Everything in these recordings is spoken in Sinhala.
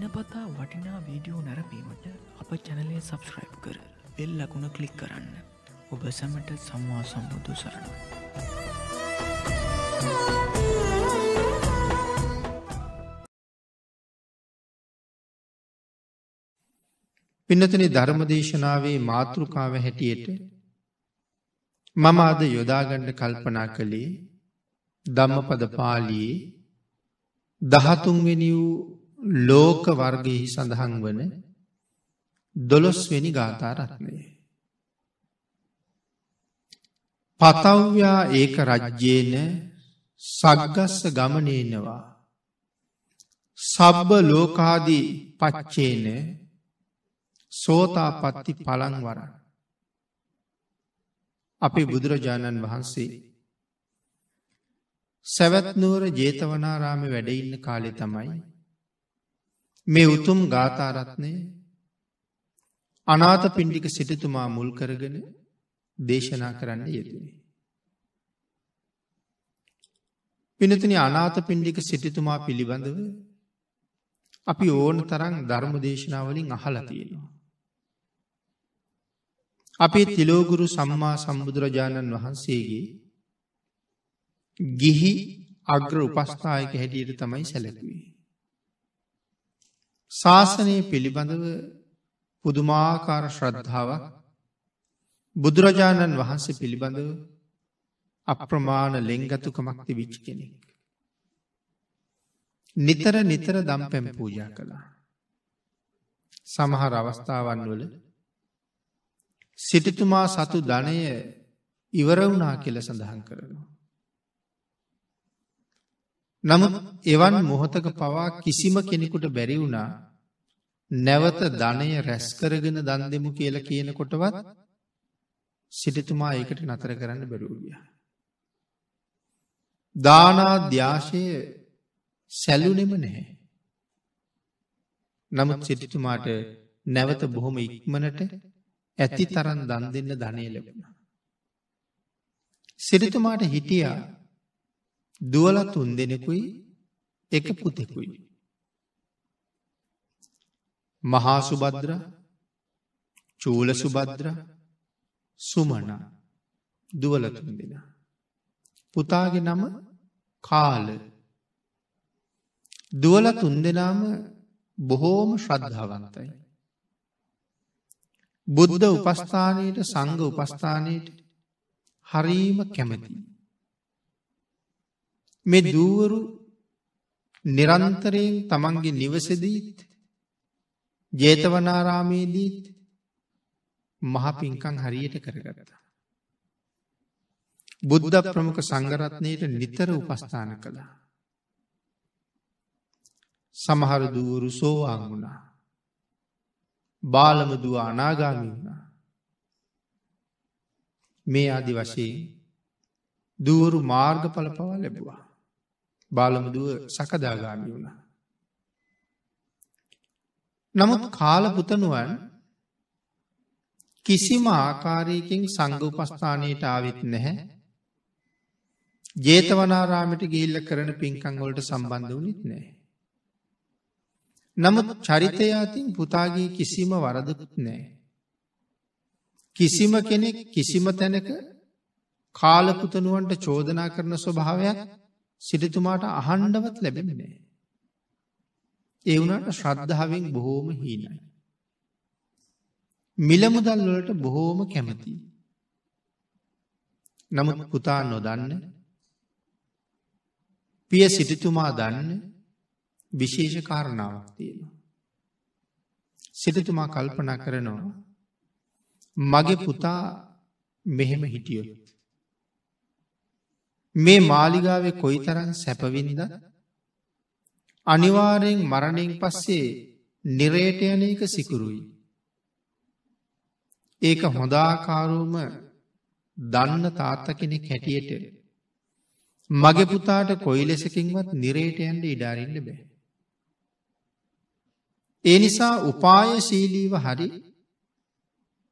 දිනපතා වටිනා වීඩියෝ නැරපීමට අප චැනලේ සබස්ක්‍රයිබ් කර වෙල් ලකුණ කලික් කරන්න ඔබ සැමට සම්වා සම්බුදු සරණවා. පින්නතන ධර්මදේශනාවේ මාතෘකාව හැටියට මම අද යොදාගණ්ඩ කල්පනා කළේ ධම්මපද පාලියේ දහතුන්වෙනි වූ ලෝක වර්ගයෙහි සඳහන් වන දොළොස්වෙනි ගාතාරත්නය. පතව්‍යා ඒක රජ්‍යේන සග්ගස්ස ගමනේනවා. සබ්බ ලෝකාදී පච්චේන සෝතාපත්ති පලංවර. අපි බුදුරජාණන් වහන්සේ සැවැත්නුවර ජේතවනාරාම වැඩඉන්න කාලෙ තමයි මේ උතුම් ගාථරත්නය අනාත පින්ඩික සිටිතුමා මුල් කරගෙන දේශනා කරන්න යෙදනේ. පිනතින අනාත පින්ඩික සිටිතුමා පිළිබඳව අපි ඕන තරන් ධර්ම දේශනාවලින් අහලා තියෙනවා. අපේ තිලෝගුරු සම්මා සම්බුදුරජාණන් වහන්සේගේ ගිහි අග්‍ර උපස්ථායක හැටියට තමයි සැලැක්වේ. ශාසනය පිළිබඳව පුදුමාකාර ශ්‍රද්ධාවක් බුදුරජාණන් වහන්සේ පිළිබඳව අප්‍රමාණ ලෙංගතුකමක් තිවිච් කෙනෙක්. නිතර නිතර දම් පැම පූජා කළා. සමහර අවස්ථාවන් වල සිටිතුමා සතු ධනය ඉවර වුණා කියල සඳහන් කරනවා. නමුත් එවන් මොහොතක පවා කිසිම කෙනෙකුට බැරි වුණා නැවත ධනය රැස් කරගෙන දන් දෙමු කියලා කියනකොටවත් සිටතුමා ඒකට නතර කරන්න බැරූගිය. දානාධ්‍යාශය සැලුනෙම නැහැ. නමුත් සිටිතුමාට නැවත බොහොම ඉක්මනට ඇති තරන් දන් දෙන්න ධනය ලැබුණ. සිරිතුමාට හිටියා දුවල තුන් දෙනෙකුයි එක පුතෙකුයි. මහාසුබද්‍ර චූල සුබද්‍ර සුමන දුවලතුන් දෙෙන. පුතාගේ නම කාල දුවල තුන් දෙනාම බොහෝම ශ්‍රද්ධාවන්තයි. බුද්ධ උපස්ථානයට සංඝ උපස්ථානයට හරීම කැමැතියි. මේ දූවරු නිරන්තරයෙන් තමන්ගේ නිවසදීත් ජේතවනාරාමේදීත් මහපින්කං හරියට කරගත්තා. බුද්ධ ප්‍රමුඛ සංගරත්නයට නිතර උපස්ථාන කළා. සමහර දූවරු සෝවාන් වුණා. බාලම දුව අනාගාමී වුණා. මේ අදි වශයෙන් දූවරු මාර්ගඵල පවා ලැබවා. බාලමුදුව සකදාගාමි වුණා. නමුත් කාලපුතනුවන් කිසිම ආකාරයකින් සංඝ උපස්ථානයට ආවිත් නැහැ. ජේතවනාරාමිට ගිහිල්ල කරන පින්කං වලට සම්බන්ධ වුණත් නැහැ. නමුත් චරිතය අතින් පුතාගේ කිසිම වරදකුත් නැහැ. කිසිම කෙනෙක් කිසිම තැනක කාලපුතනුවන්ට චෝදනා කරන ස්වභාවයක් සිටුතුමාට අහන්ඩවත් ලැබෙන නෑ. ඒ වුණට ශ්‍රද්ධාවෙන් බොහෝම හීනයි. මිලමුදල් වලට බොහෝම කැමති. නමුත් පුතා නොදන්න පිය සිටිතුමා දන්න විශේෂ කාරණාවක් තියෙනවා. සිටතුමා කල්පනා කරනවා මගේ පුතා මෙහෙම හිටියොත් මේ මාලිගාවේ කොයිතරම් සැපවින්ද අනිවාර්යෙන් මරණයෙන් පස්සේ නිරේට යන එක සිකුරුයි. ඒක හොඳාකාරවම දන්න තාත්ත කෙනෙක් හැටියට මගේ පුතාට කොයි ලෙසකින්වත් නිරේට යන්න ඉඩාරින්න බෑ. ඒ නිසා උපාය ශීලීව හරි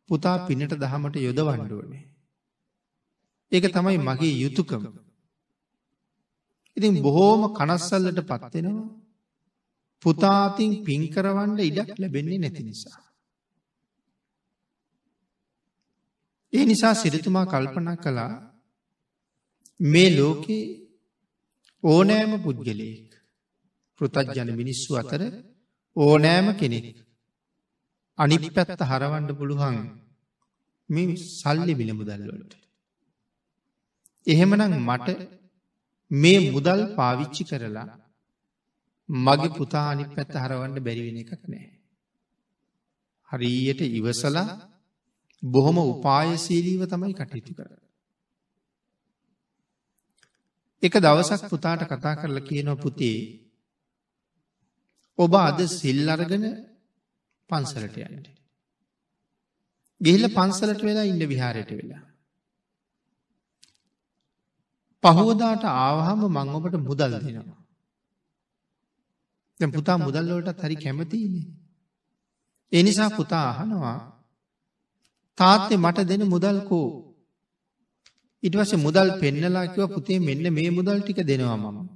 පුතා පිනට දහමට යොදවණ්ඩුවනේ. ඒක තමයි මගේ යුතුකම. ඉතින් බොහෝම කනස්සල්ලට පත්වෙනවා පුතාතින් පින්කරවන්ඩ ඉඩක් ලැබෙන්නේ නැති නිසා. ඒ නිසා සිරිතුමා කල්පනා කළා මේ ලෝකේ ඕනෑම පුද්ගලයෙක් පෘතජ්ජන මිනිස්සු අතර ඕනෑම කෙනෙක් අනිපි පැත්ත හරවන්ඩ පුළුවන් මේ සල්ලි මිලමුදල්ලට. එහෙමනම් මට මේ මුදල් පාවිච්චි කරලා මගේ පුතා අනිත් පැත්ත හරවන්න බැරි වෙන එකක් නෑ. හරියට ඉවසලා බොහොම උපායශීලීව තමයි කටයුතු කරන්නේ. එක දවසක් පුතාට කතා කරලා කියනවා පුතේ ඔබ අද සිල් අරගෙන පන්සලට යන්න. ගිහිල්ලා පන්සලට වෙලා ඉන්න විහාරයට වෙලා පහෝදාට ආවහම මං ඔබට මුදල් දෙනවා. දැන් පුතා මුදල් වලටත් හරි කැමතිනේ. ඒ නිසා පුතා අහනවා තාත්තේ මට දෙන මුදල් කෝ? ඊට පස්සේ මුදල් පෙන්නලා කිව්වා පුතේ මෙන්න මේ මුදල් ටික දෙනවා මම.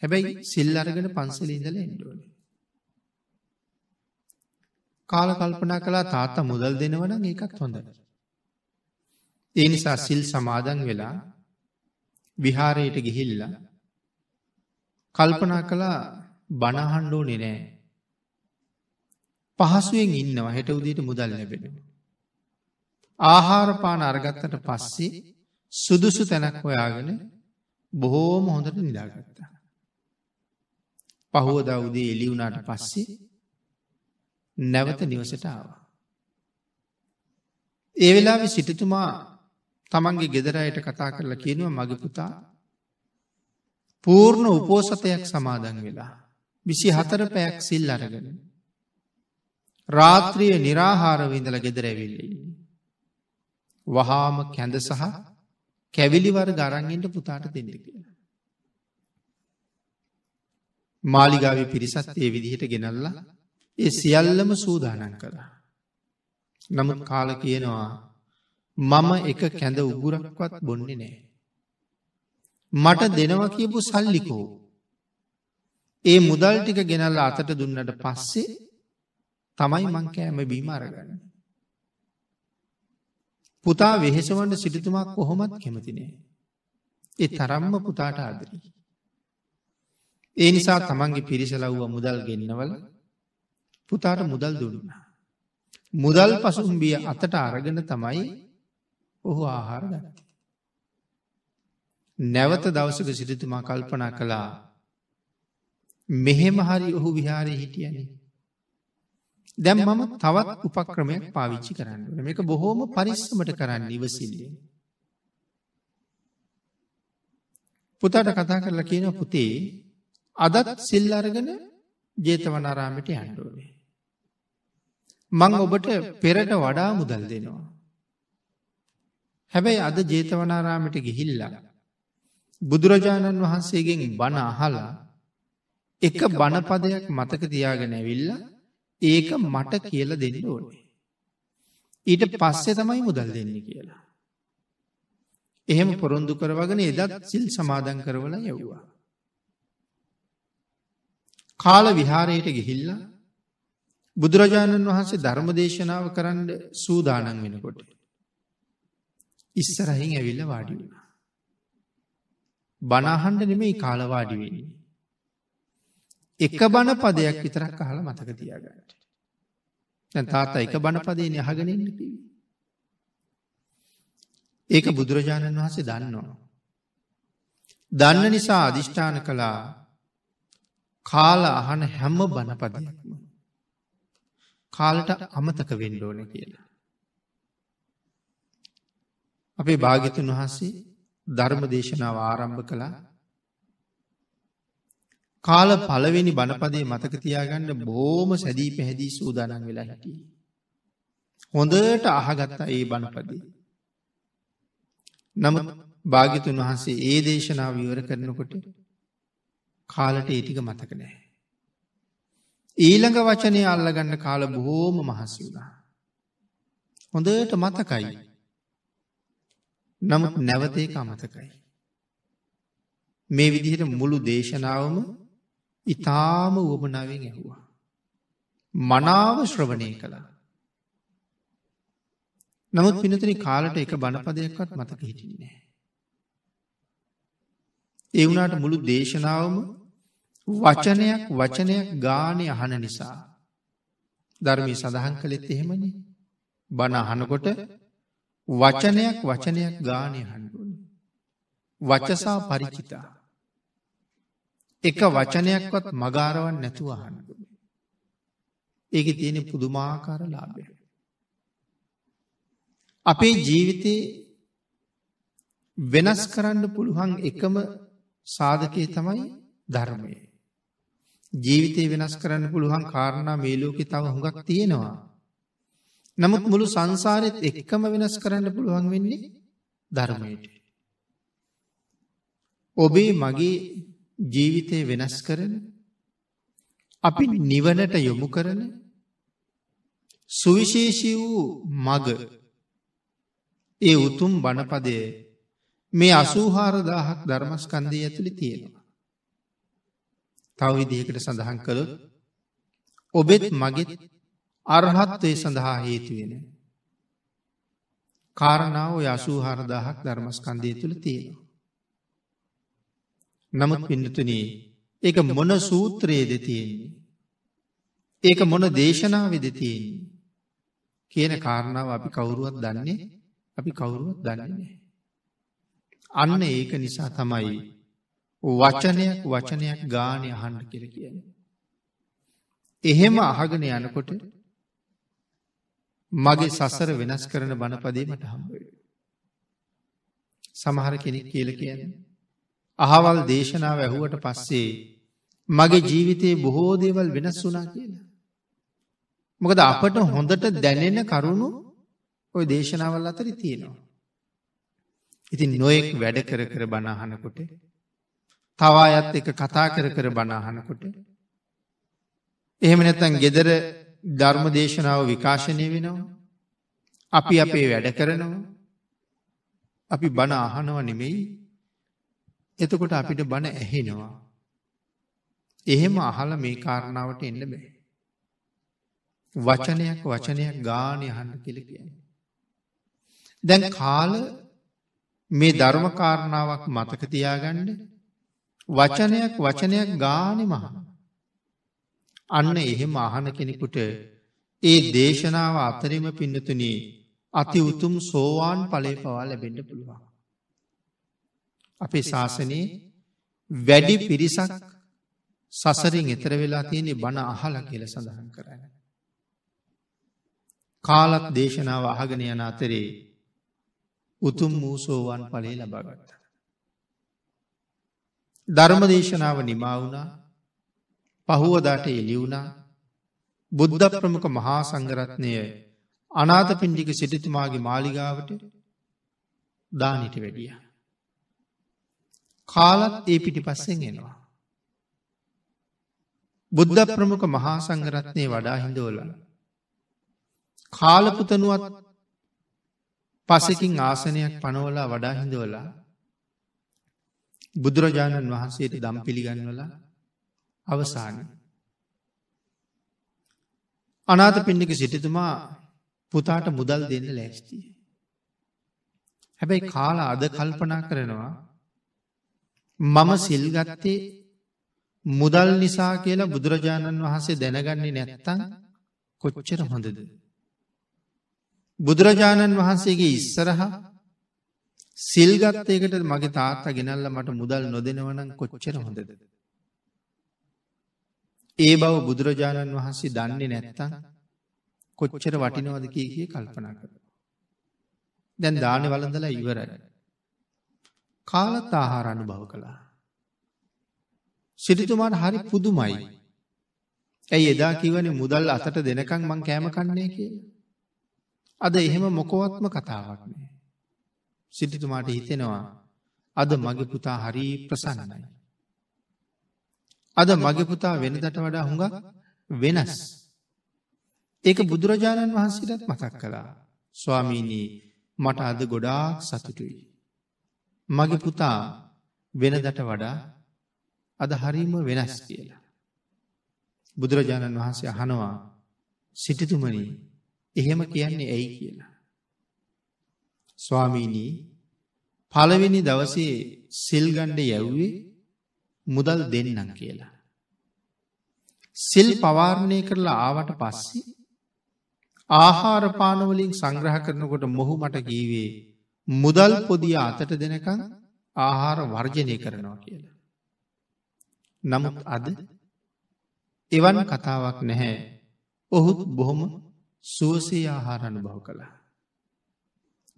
හැබැයි සිල් අරගෙන පන්සලේ ඉඳලා එන්න ඕනේ. කාල කල්පනා කළා තාත්තා මුදල් දෙනවනම් ඒකත් හොඳයි. ඒ නිසා සිල් සමාදන් වෙලා විහාරයට ගිහිල්ල කල්පනා කළා බණහන්ඩෝ නෙනෑ පහසුවෙන් ඉන්න වහට උදේට මුදල් ලැබෙන. ආහාරපාන අරගත්තට පස්සේ සුදුසු තැනක් ඔයාගෙන බොහෝම හොඳට නිදාගත්තා. පහුවද උදේ එලිවුනාට පස්සේ නැවත නිවසට ආවා. ඒ වෙලාවෙ සිටතුමා තමන්ගේ ගෙදරයට කතා කරලා කියනවා මගේ පුතා පූර්ණ උපෝසතයක් සමාදන් වෙලා විසි හතර පැයක් සිල් අරගෙන රාත්‍රිය නිරාහාරව ඉඳල ගෙදරැවිල්ලි වහාම කැඳ සහ කැවිලිවර ගරන්ගෙන්ට පුතාට දෙන්න කියලා මාලිගාව පිරිසත් ඒ විදිහට ගෙනල්ලා ඒ සියල්ලම සූදානන් කළා නමුත් කාල කියනවා මම එක කැඳ උගුරක්වත් බොන්නේ නෑ. මට දෙනවා කියපු සල්ලිකෝ. ඒ මුදල් ටික ගෙනල්ල අතට දුන්නට පස්සේ තමයි මං කෑම බීම අරගන්න. පුතා වෙහෙසවන්ට සිටිතුමක් කොහොමත් කැමතිනේ. ඒ තරම්ම පුතාට ආදරී. ඒ නිසා තමන්ගේ පිරිසලව්ව මුදල් ගෙන්නවල පුතාට මුදල් දුන්නා. මුදල් පසුම්බිය අතට අරගෙන තමයි ඔහු ආහාර ගත්ත. නැවත දවසක සිරිතුමා කල්පනා කළා මෙහෙම හරි ඔහු විහාරය හිටියන. දැම් මම තවත් උපක්‍රමයක් පාවිච්චි කරන්න මේක බොහෝම පරිස්සමට කරන්න ඉවසිල්ලිය. පුතාට කතා කරලා කියන පුතේ අදත් සිල් අරගෙන ජේතවනාරාමිට යන්ඩුවනේ. මං ඔබට පෙරට වඩා මුදල් දෙනවා. හැබැයි අද ජේතවනාරාමිට ගිහිල්ලා. බුදුරජාණන් වහන්සේගෙන් බණ අහලා එක බණපදයක් මතක තියාගෙන ඇවිල්ල ඒක මට කියල දෙන්න ඕනේ. ඊට පස්සෙ තමයි මුදල් දෙන්න කියලා. එහෙම පොරොන්දු කරවගෙන එදත් සිල් සමාධන් කරවල යව්වා. කාල විහාරයට ගිහිල්ලා බුදුරජාණන් වහන්සේ ධර්මදේශනාව කරන්න සූදානන් වෙනකොට. ඉස්සරහින් ඇවිල්ලා වාඩි වුණා. බණ අහන්න නෙමෙයි කාලා වාඩි වෙන්නේ. එක බණ පදයක් විතරක් අහලා මතක තියාගන්න. දැන් තාත්තා එක බණ පදේනේ අහගෙන ඉන්නේ කිව්වේ. ඒක බුදුරජාණන් වහන්සේ දන්නවා. දන්න නිසා අදිෂ්ඨාන කළා කාලා අහන හැම බණපදයක්ම කාලට අමතක වෙන්න ඕන කියලා. අපේ භාගිතුන් වහන්සේ ධර්ම දේශනාව ආරම්භ කළා කාල පලවෙනි බණපදේ මතක තියාගන්න බෝම සැදී පැහැදී සූදානන් වෙලා හිටිය. හොඳට අහගත්තා ඒ බණපදේ. නම භාගිතුන් වහන්සේ ඒ දේශනාව විවර කරනකොට කාලට ඒටික මතක නෑ. ඊළඟ වචනය අල්ලගන්න කාල බොහෝම මහසි වුණා. හොඳට මතකයි. නමුත් නැවතේ අමතකයි. මේ විදිහට මුළු දේශනාවම ඉතාම වුවමනාවෙන් ඇහුවා. මනාව ශ්‍රවණය කළා. නමුත් පිනතන කාලට එක බණපදයක්වත් මතක හිටින්නේ. ඒ වුණට මුළු දේශනාවම වචනයක් වචනයක් ගානය අහන නිසා ධර්මී සඳහන් කළෙත් එහෙමනි බණ අහනකොට වචනයක් වචනයක් ගානය හඩුවන. වචසා පරිචිතා. එක වචනයක්වත් මගාරවන් නැතුව හඩුව. ඒක තියෙන පුදුමාකාර ලාබය. අපේ ජීවිතයේ වෙනස් කරන්න පුළුවන් එකම සාධකය තමයි ධර්මය. ජීවිතය වෙනස් කරන්න පුළුවන් කාරණා මේ ලෝකෙ තව හුඟක් තියෙනවා. නමුත් මුළු සංසාරෙත් එක්කම වෙනස් කරන්න පුළුවන් වෙන්නේ ධර්මයට. ඔබේ මගේ ජීවිතය වෙනස් කරන අපි නිවනට යොමු කරන සුවිශේෂී වූ මග ඒ උතුම් බණපදය මේ අසූහාර දාහක් ධර්මස්කන්දය ඇතුළි තියෙනවා. තව විදිහකට සඳහන් කළ ඔබෙත් මගෙත් අරහත්වය සඳහා හේතුවෙන. කාරණාව යසූ හරදාහක් ධර්මස්කන්දය තුළ තියෙනවා. නමුත් පිඩතුනේ ඒ මොන සූත්‍රයේ දෙතියෙන්නේ. ඒක මොන දේශනාව දෙතියෙන්නේ. කියන කාරණාව අපි කවුරුවත් දන්නේ අපි කවුරුවත් දන්නේ. අන්න ඒක නිසා තමයි වචනයක් වචනයක් ගානය අහන්ඩ කර කියන. එහෙම අහගෙන යනකොට මගේ සසර වෙනස් කරන බණපදීමට හම්බ සමහර කෙනෙක් කියල කියන. අහවල් දේශනාව ඇහුවට පස්සේ මගේ ජීවිතයේ බොහෝ දේවල් වෙනස් වුනා කියලා. මොකද අපට හොඳට දැනෙන කරුණු ඔය දේශනාවල් අතරි තියෙනවා. ඉතින් නොයෙක් වැඩ කර කර බනාහනකොට තවා අත් එක කතා කර කර බනාහනකොට එහෙම නැත්තන් ගෙදර ධර්ම දේශනාව විකාශනය වෙනවා. අපි අපේ වැඩ කරනවා. අපි බණ අහනව නෙමෙයි. එතකොට අපිට බණ ඇහෙනවා. එහෙම අහල මේ කාරණාවට එන්න බෑ. වචනයක් වචනයක් ගානය හන්න කිලකයන්න. දැන් කාල මේ ධර්මකාරණාවක් මතක තියාගන්න වචනයක් වචනයක් ගානෙ මහා අන්න එහෙම අහන කෙනෙකුට ඒ දේශනාව අතරිම පින්නතුනී අති උතුම් සෝවාන් පලේ පවා ලැබෙන්ඩ පුළුවන්. අපේ ශාසනයේ වැඩි පිරිසක් සසරින් එතර වෙලා තියෙනෙ බණ අහල කියල සඳහන් කරන්න. කාලත් දේශනාව අහගෙන යන අතරේ උතුම් වූසෝවන් පලේ ලබාගත්ත. ධර්ම දේශනාව නිමාවුණා පහුවදාට එලියුණා බුද්ධ ප්‍රමුඛ මහා සංගරත්නය අනාත පින්ඩික සිටිතුමාගේ මාලිගාවට දානිට වැඩිය. කාලත් ඒ පිටි පස්සෙන් එනවා. බුද්ධ ප්‍රමුඛ මහා සංගරත්නය වඩා හිඳෝල. කාලපුතනුවත් පසකින් ආසනයක් පනවලා වඩා හිඳවලා බුදුරජාණන් වහන්සේට දම් පිළිගන්වලා අවසාන. අනාත පින්ඩික සිටිතුමා පුතාට මුදල් දෙන්න ලැස්තිය. හැබැයි කාලා අද කල්පනා කරනවා මම සිල්ගත්තේ මුදල් නිසා කියලා බුදුරජාණන් වහන්සේ දැනගන්නේ නැත්තං කොච්චර හොඳද. බුදුරජාණන් වහන්සේගේ ඉස්සරහ සිල්ගත්තයකට මගේ තාත්තා ගෙනල්ල මට මුදල් නොදෙනවනම් කොච්චර හොඳද. ඒ බව බුදුරජාණන් වහන්සේ දන්නේ නැත්තං කොච්චර වටිනවද කිය කිය කල්පනා කර. දැන් දාන වලඳලා ඉවරයි. කාලත් ආහාර අනුභව කළා. සිරිතුමාට හරි පුදුමයි. ඇයි එදා කිවනේ මුදල් අතට දෙනකං මං කෑම කන්නේ කියලා. අද එහෙම මොකවත්ම කතාවක් නෑ. සිටිතුමාට හිතෙනවා අද මගේ පුතා හරි ප්‍රසන්නයි. අද මගේ පුතා වෙනදට වඩා හුඟක් වෙනස්. ඒක බුදුරජාණන් වහන්සේටත් මතක් කළා. ස්වාමීනී මට අද ගොඩාක් සතුටුයි. මගේ පුතා වෙනදට වඩා අද හරීම වෙනස් කියලා. බුදුරජාණන් වහන්සේ අහනවා සිටිතුමනි එහෙම කියන්නේ ඇයි කියලා. ස්වාමීනී පළවෙනි දවසේ සිල්ගණ්ඩ යැව්වේ මුදල් දෙන්නම් කියලා. සිල් පවාරණය කරලා ආවට පස්සේ ආහාරපානවලින් සංග්‍රහ කරනකොට මොහු මට කීවේ මුදල් පොදිය අතට දෙනකං ආහාර වර්ජනය කරනවා කියලා. නමුත් අද එවන් කතාවක් නැහැ ඔහුත් බොහොම සුවසේ ආහාරණු බව කළා.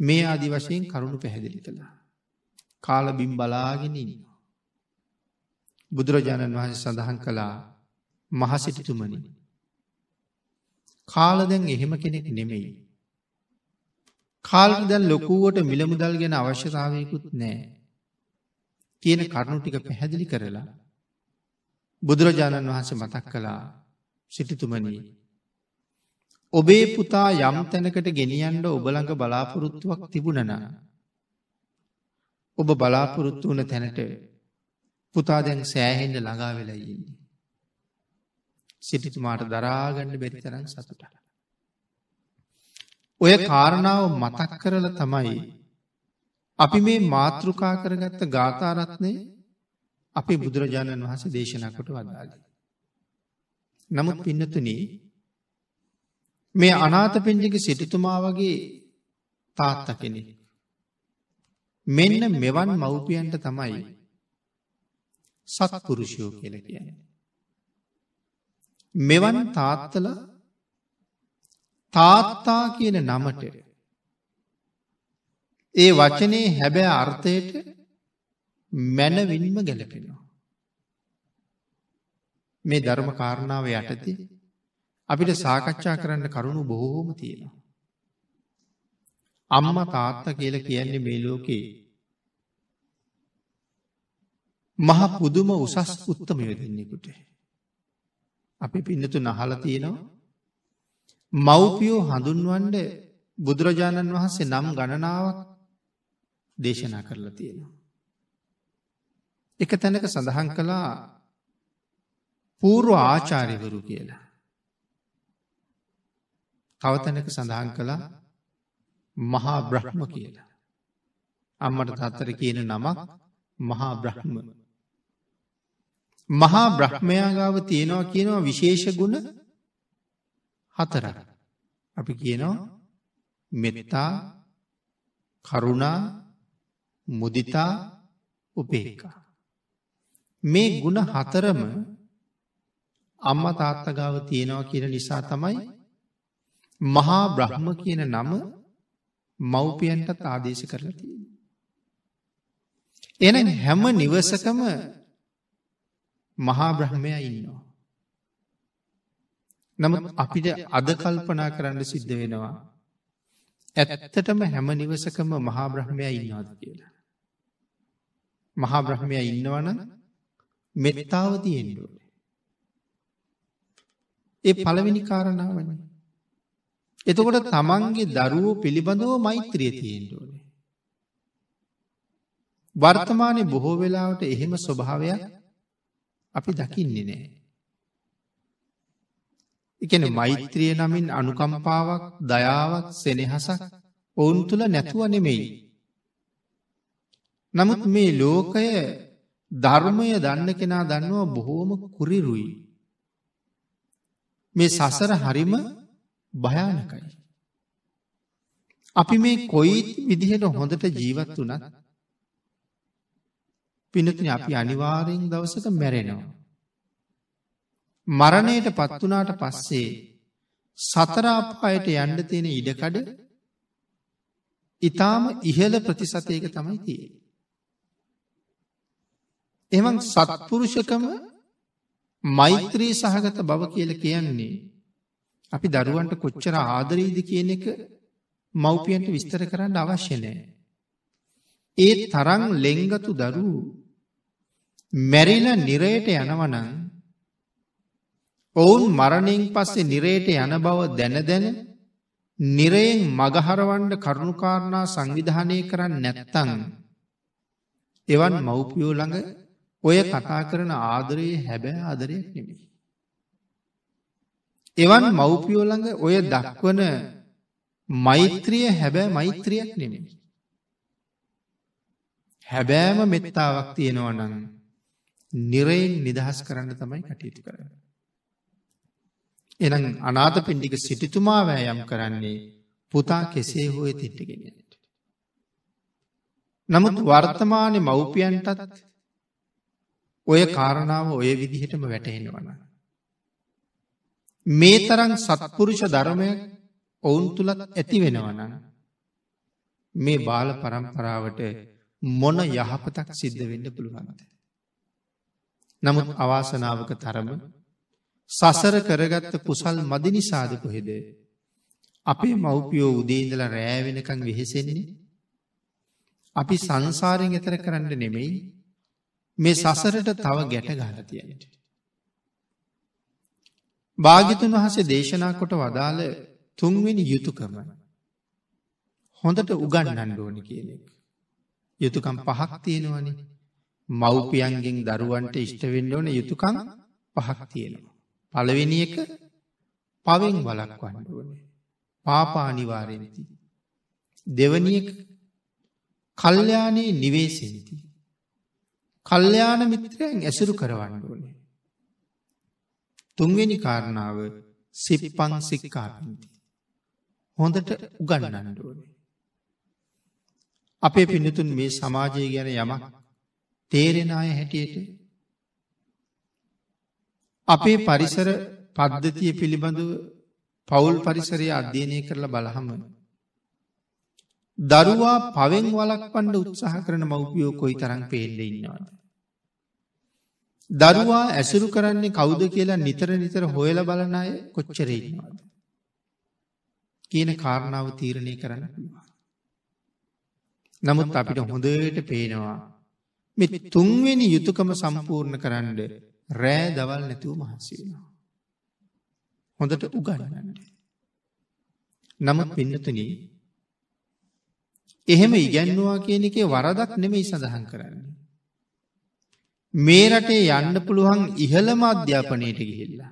මේ අදි වශයෙන් කරුණු පැහැදිලි කළා. කාලබිම් බලාගෙන ඉන්නවා. බුදුරජාණන් වහන්සේ සඳහන් කළා මහසිටිතුමනි. කාලදැන් එහෙම කෙනෙක් නෙමෙයි. කාල්ද ලොකුවට මිලමුදල් ගැන අවශ්‍යතාවයකුත් නෑ. කියන කරුණු ටික පැහැදිලි කරලා බුදුරජාණන් වහන්සේ මතක් කළා සිටිතුමනී. ඔබේ පුතා යම් තැනකට ගෙනියන්ඩ ඔබළඟ බලාපොරොත්තුවක් තිබුණනා. ඔබ බලාපොරොත්තු වන තැනට පුතා දැන් සෑහෙන්න ළඟා වෙලා ඉන්නේ. සිටිතුමාට දරාගන්න බැරි තරම් සතුට. ඔය කාරණාව මතක් කරලා තමයි අපි මේ මාතෘකා කරගත්ත ගාථාරත්නය අපි බුදුරජාණන් වහන්සේ දේශනා කොට වදාළ. නමුත් පින්නතුනී මේ අනාත පෙන්ජික සිටිතුමා වගේ තාත්ත කෙනෙ. මෙන්න මෙවන් මව්පියන්ට තමයි සත්පුරුෂයෝ කියල කියන්නේ. මෙවන් තාත්තල තාත්තා කියන නමට ඒ වචනේ හැබෑ අර්ථයට මැනවිනිම ගැලපෙනවා. මේ ධර්ම කාරණාව යටති අපිට සාකච්ඡා කරන්න කරුණු බොහෝම තියෙනවා. අම්ම තාත්තා කියල කියන්නේ මේ ලෝකයේ මහ පුදුම උසස් උත්තමයෝ දෙන්නෙකුට. අපි පින්නතු නහල තියෙනවා මව්පියෝ හඳුන්වන්ඩ බුදුරජාණන් වහන්සේ නම් ගණනාවක් දේශනා කරලා තියෙනවා. එක තැනක සඳහන් කළා පූර්ව ආචාරිවරු කියලා. තවතැනක සඳහන් කළා මහා බ්‍රහ්ම කියලා. අම්මට තත්තර කියන නමක් මහා බ්‍රහ්ම මහා බ්‍රහ්මයා ගාව තියෙනවා කියනවා විශේෂ ගුණ හතරක්. අපි කියනවා මෙත්තා, කරුණා, මුදිතා, උපේක්ඛා. මේ ගුණ හතරම අම්මා තාත්තා ගාව තියෙනවා කියන නිසා තමයි මහා බ්‍රහ්ම කියන නම මව්පියන්ටත් ආදේශ කරලා තියෙන්නේ. එහෙනම් හැම නිවසකම මහා බ්‍රහ්මයා ඉන්නවා. නමුත් අපිට අද කල්පනා කරන්න සිද්ධ වෙනවා. ඇත්තටම හැම නිවසකම මහා බ්‍රහ්මයා ඉන්නවාද කියලා. මහා බ්‍රහ්මයා ඉන්නවනම් මෙත්තාව තියෙන්න ඕනේ. ඒ පළවෙනි කාරණාවනේ. එතකොට තමන්ගේ දරුවෝ පිළිබඳව මෛත්‍රිය තියෙන්න ඕනේ. වර්තමානයේ බොහෝ වෙලාවට එහෙම ස්වභාවයක් අපි දකින්නේ නැහැ. ඒ කියන්නේ මෛත්‍රිය නමින් අනුකම්පාවක්, දයාවක්, සෙනෙහසක් ඔවුන් තුල නැතුව නෙමෙයි. නමුත් මේ ලෝකය ධර්මය දන්න කෙනා දන්නවා බොහෝම කුරිරුයි. මේ සසර හරිම භයානකයි. අපි මේ කොයි විදිහට හොඳට ජීවත් වුණත් පිනතින අපි අනිවාරයෙන් දවසක මැරෙනවා. මරණයට පත්වනාට පස්සේ සතරාපායට යන්ඩ තියෙන ඉඩකඩ ඉතාම ඉහළ ප්‍රතිසතයක තමයි තිය. එමන් සත්පුරුෂකම මෛත්‍රී සහගත බව කියල කියන්නේ අපි දරුවන්ට කොච්චර ආදරීද කියන එක මව්පියන්ට විස්තර කරන්න අවශ්‍ය නෑ. ඒ තරං ලෙංගතු දරූ මැරිලා නිරයට යනවනම් ඔවුන් මරණයෙන් පස්සේ නිරයට යන බව දැන දැන නිරයෙන් මගහරවන්ඩ කරුණුකාරණා සංවිධානය කරන්න නැත්තං. එවන් මව්පියෝ ළඟ ඔය කතා කරන ආදරයේ හැබැ ආදරයක් නෙමේ. එවන් මව්පියෝ ළඟ ඔය දක්වන මෛත්‍රිය හැබැ මෛත්‍රියක් නෙමේ. හැබෑම මෙත්තාවක් තියෙනවනන්න නිරයෙන් නිදහස් කරන්න තමයි කටයුතු කරන්න. එනම් අනාත පින්ඩික සිටිතුමා වෑයම් කරන්නේ පුතා කෙසේ හෝය තිට්ටගෙනට. නමුත් වර්තමානය මව්පියන්ටත් ඔය කාරණාව ඔය විදිහටම වැටහෙනවන. මේ තරන් සත්පුරුෂ ධර්මය ඔවුන් තුළත් ඇති වෙනවන මේ බාල පරම්පරාවට මොන යහපතක් සිද්ධ වෙන්න පුළුවන්ද. නමුත් අවාසනාවක තරම සසර කරගත්ත කුසල් මදි නිසාද කොහෙද. අපේ මව්පියෝ උදේඉඳල රෑවෙනකං වෙහෙසෙන්නේ. අපි සංසාරෙන් එතර කරන්න නෙමෙයි මේ සසරට තව ගැට ගහරතියයට. භාගිතුන් වහසේ දේශනා කොට වදාළ තුන්වෙනි යුතුකම. හොඳට උගන්නන්න ඕනි කියන එක. යුතුකම් පහක් තියෙනවනේ මව්පියන්ගෙන් දරුවන්ට ඉෂ්ට වෙන්න ඕන යුතුයකම් පහක් තියෙනවා. පළවෙනි එක පවෙන් වළක්වන්න ඕනේ. පාපානිවාරෙන්ති. දෙවෙනි එක කල්යාණේ නිවේසෙන්ති. කල්යාණ මිත්‍රයන් ඇසුරු කරවන්න ඕනේ. තුන්වෙනි කාරණාව සිප්පං සික්කාපින්ති. හොඳට උගන්වන්න ඕනේ. අපේ පින්නතුන් මේ සමාජය ගැන යමක් තේරෙන අය හැටියට අපේ පරිසර පද්ධතිය පිළිබඳව පවුල් පරිසරයේ අධ්‍යයනය කරලා බලහම දරුවා පවෙන් වලක්වන්න උත්සාහ කරන මව්පියෝ කොයි තරම් පේන්න ඉන්නවද දරුවා ඇසුරු කරන්නේ කවුද කියලා නිතර නිතර හොයලා බලන අය කොච්චර ඉන්නවද කියන කාරණාව තීරණය කරන්න පුළුවන් නමුත් අපිට හොඳට පේනවා මේ තුන්වෙනි යුතුයකම සම්පූර්ණ කරන්න රෑ දවල් නැතුව මහන්සි වෙනවා. හොඳට උගන්වන්න. නමුත් පින්නතුනි එහෙම ඉගැන්වුවා කියන එකේ වරදක් නෙමෙයි සඳහන් කරන්නේ. මේ රටේ යන්න පුළුවන් ඉහළම අධ්‍යාපනයට ගිහිල්ලා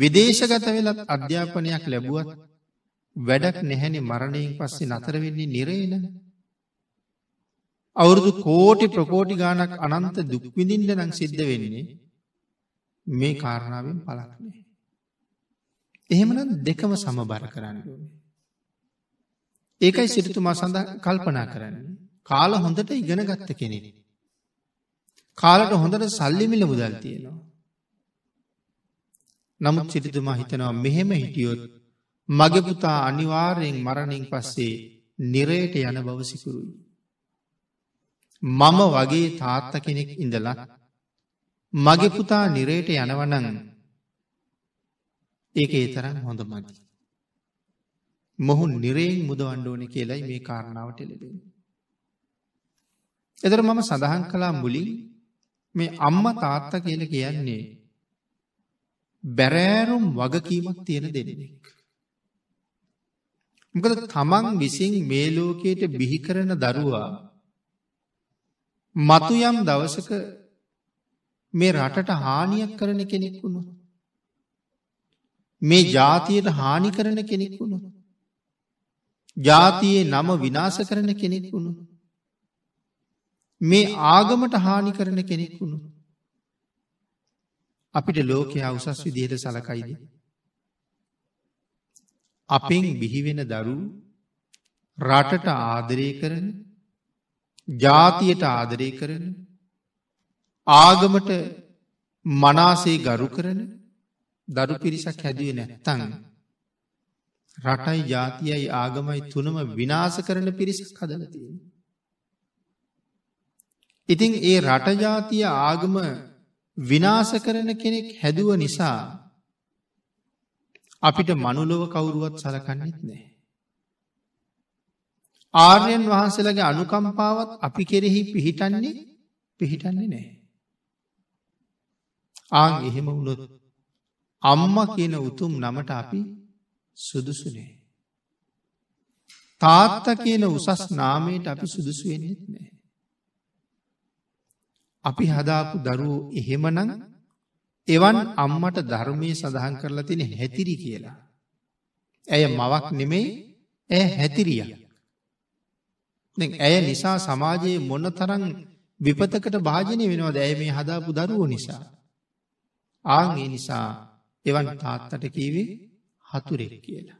විදේශගත වෙලත් අධ්‍යාපනයක් ලැබුවත් වැඩක් නැහැනේ මරණයෙන් පස්සේ නතර වෙන්නේ නිරේනනේ අවුරුදු කෝටි ප්‍රකෝටි ගානක් අනන්ත දුක්විඳින්ට නම් සිද්ධ වෙන්නේ මේ කාරණාවෙන් පලක්නේ. එහෙමනම් දෙකම සමබර කරන්න. ඒකයි සිරිතුමා සඳ කල්පනා කරන්න. කාල හොඳට ඉගෙන ගත්ත කෙනෙ. කාලට හොඳට සල්ලිමිල මුදල් තියෙනවා. නමුත් සිරිතුමා හිතනවා මෙහෙම හිටියොත් මගපුතා අනිවාරයෙන් මරණින් පස්සේ නිරයට යන බවසිකුරුයි. මම වගේ තාත්ත කෙනෙක් ඉඳලා මගේ පුතා නිරේට යනවනං ඒක ඒ තරම් හොඳ මදි. මොහු නිරේෙන් මුදවන්ඩෝන කියලයි මේ කාරණාවට එලබෙන. එදර මම සඳහන් කලා මුලින් මේ අම්ම තාත්තා කියල කියන්නේ බැරෑරුම් වගකීමක් තියෙන දෙනෙනෙක්. මොකද තමන් විසින් මේ ලෝකයට බිහි කරන දරුවා මතු යම් දවසක මේ රටට හානියක් කරන කෙනෙක් වුණු. මේ ජාතියට හානි කරන කෙනෙක් වුණු. ජාතියේ නම විනාස කරන කෙනෙක් වුණු. මේ ආගමට හානි කරන කෙනෙක් වුණු. අපිට ලෝකයා උසස් විදිහයට සලකයිද. අපෙන් බිහිවෙන දරු රටට ආදරය කරන ජාතියට ආදරය කරන ආගමට මනාසේ ගරු කරන දරු පිරිසක් හැදුව නැත්තං. රටයි ජාතියයි ආගමයි තුනම විනාස කරන පිරිසක් හදලතිය. ඉතිං ඒ රටජාතිය ආගම විනාස කරන කෙනෙක් හැදුව නිසා අපිට මනුලොව කවුරුවත් සලකන්නෙත් නෑ. ආර්යයන් වහන්සේලගේ අනුකම්පාවත් අපි කෙරෙහි පිහිටන්නේ පිහිටන්නේ නෑ. ආං එහෙම වුණොත් අම්ම කියන උතුම් නමට අපි සුදුසුනේ. තාත්ත කියන උසස් නාමයට අපි සුදුසුවෙන්නෙත් නෑ. අපි හදාපු දරුවෝ එහෙමනං එවන් අම්මට ධර්මය සඳහන් කරලා තින හැතිරි කියලා. ඇය මවක් නෙමෙයි ඇ හැතිරියක්. ඇය නිසා සමාජයේ මොන තරන් විපතකට භාජනය වෙනවා දැය මේ හදාපු දරුවෝ නිසා. ආංගේ නිසා එවන් තාත්තට කීවේ හතුරෙක් කියලා.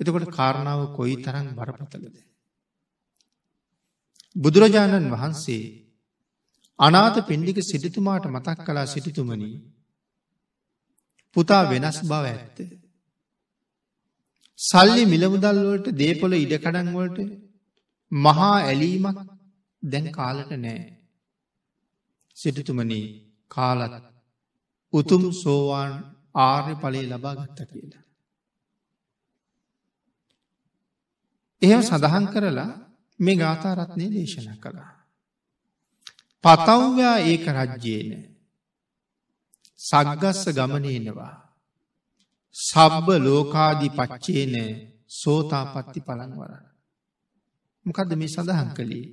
එතකොට කාරණාව කොයි තරන් බරපතලද. බුදුරජාණන් වහන්සේ අනාත පෙන්ඩික සිටිතුමාට මතක් කලා සිටිතුමනී පුතා වෙනස් බව ඇත්තේ. සල්ලි මිලමුදල් වලට දේපොළ ඉඩකඩන් වලට මහා ඇලීමක් දැන් කාලට නෑ. සිටතුමන කාලත් උතුම් සෝවාන් ආර්ය පලේ ලබා ගත්ත කියලා. එහෙම සඳහන් කරලා මේ ගාථරත්නය දේශන කළා. පතව්‍යා ඒක රජ්‍යේන සග්ගස්ස ගමනේනවා සබ්බ ලෝකාදී පච්චේන සෝතාපත්ති පලන්වර. මොකද මේ සඳහන් කළේ.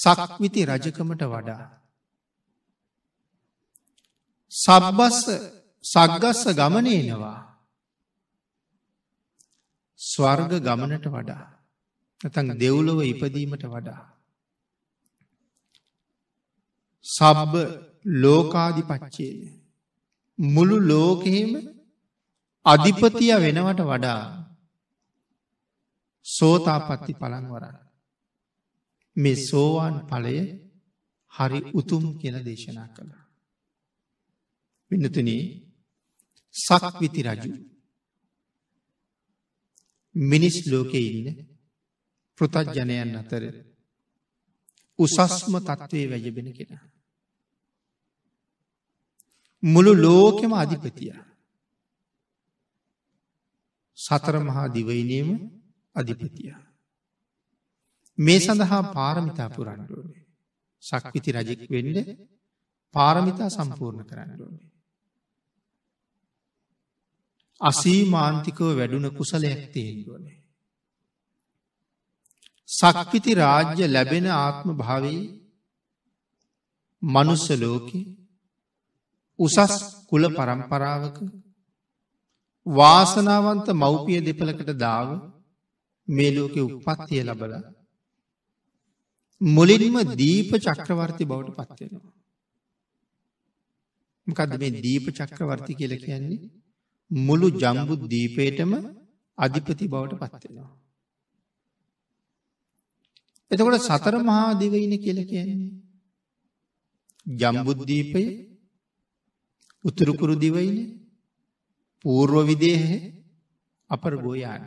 සක්විති රජකමට වඩා. සබ්බස්ස සක්ගස්ස ගමනේනවා. ස්වර්ග ගමනට වඩා. නැතන් දෙව්ලොව ඉපදීමට වඩා. සබ්බ ලෝකාධි පච්චේය. මුළු ලෝකහෙම අධිපතිය වෙනවට වඩා සෝතාපත්ති පළන්වර මේ සෝවාන් ඵලය හරි උතුම් කියන දේශනා කළා. විඳතුනී සක්විති රජු මිනිස් ලෝකෙ ඉන්න පෘතජ්ජනයන් අතර උසස්ම තත්ත්වය වැජබෙන කෙන. මුළු ලෝකෙම අධිපතියා සතර මහා දිවයිනේම අධිපතිය. මේ සඳහා පාරමිතා පුරන්න ඕනේ. ශක්විති රජෙක් වෙන්න පාරමිතා සම්පූර්ණ කරන්න ඕනේ. අසීමාන්තිකව වැඩුණ කුසලයක් තියෙන්න ඕනේ. සක්විති රාජ්‍ය ලැබෙන ආත්ම භාවයේ මනුස්ස ලෝකෙ උසස් කුල පරම්පරාවක වාසනාවන්ත මව්පිය දෙපළකට දාව මේ ලෝකෙ උප්පත්තිය ලබල මුලින්ම දීප චක්‍රවර්ති බවට පත්වෙනවා. මකද මේ දීප චක්‍රවර්ති කියල කියන්නේ මුළු ජම්බු දීපයටම අධිපති බවට පත්වෙනවා. එතකොට සතර මහා දෙවයින කියල කියන්නේ. ජම්බුද්ධීපය උතුරුකුරු දිවයිනේ පූර්ව විදේහ අපර ගෝයාන